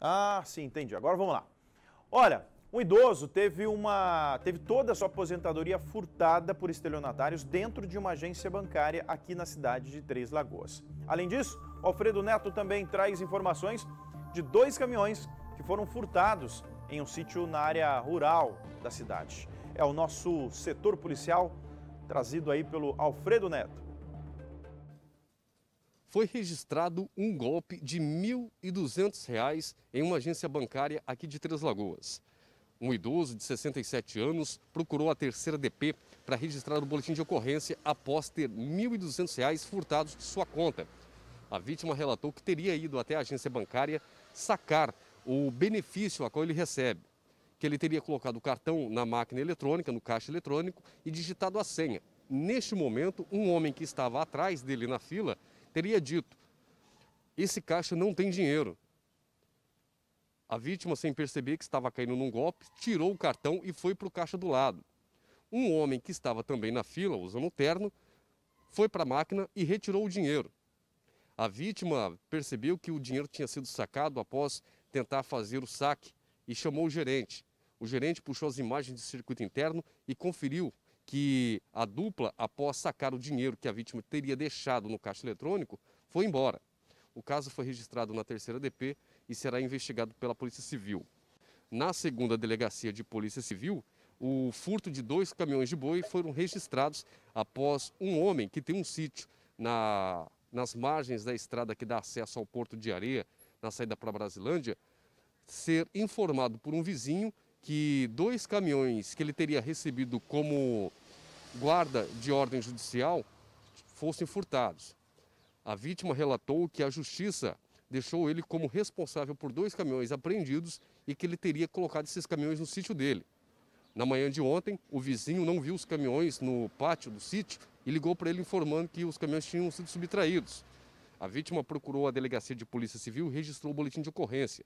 Ah, sim, entendi. Agora vamos lá. Olha, um idoso teve uma teve toda a sua aposentadoria furtada por estelionatários dentro de uma agência bancária aqui na cidade de Três Lagoas. Além disso, Alfredo Neto também traz informações de dois caminhões que foram furtados em um sítio na área rural da cidade. É o nosso setor policial trazido aí pelo Alfredo Neto foi registrado um golpe de R$ 1.200 em uma agência bancária aqui de Três Lagoas. Um idoso de 67 anos procurou a terceira DP para registrar o boletim de ocorrência após ter R$ 1.200 furtados de sua conta. A vítima relatou que teria ido até a agência bancária sacar o benefício a qual ele recebe, que ele teria colocado o cartão na máquina eletrônica, no caixa eletrônico, e digitado a senha. Neste momento, um homem que estava atrás dele na fila teria dito: esse caixa não tem dinheiro. A vítima, sem perceber que estava caindo num golpe, tirou o cartão e foi para o caixa do lado. Um homem que estava também na fila, usando o terno, foi para a máquina e retirou o dinheiro. A vítima percebeu que o dinheiro tinha sido sacado após tentar fazer o saque e chamou o gerente. O gerente puxou as imagens de circuito interno e conferiu que a dupla, após sacar o dinheiro que a vítima teria deixado no caixa eletrônico, foi embora. O caso foi registrado na terceira DP e será investigado pela Polícia Civil. Na segunda delegacia de Polícia Civil, o furto de dois caminhões de boi foram registrados após um homem que tem um sítio na, nas margens da estrada que dá acesso ao Porto de Areia, na saída para Brasilândia, ser informado por um vizinho que dois caminhões que ele teria recebido como guarda de ordem judicial fossem furtados. A vítima relatou que a justiça deixou ele como responsável por dois caminhões apreendidos e que ele teria colocado esses caminhões no sítio dele. Na manhã de ontem, o vizinho não viu os caminhões no pátio do sítio e ligou para ele informando que os caminhões tinham sido subtraídos. A vítima procurou a delegacia de polícia civil e registrou o boletim de ocorrência.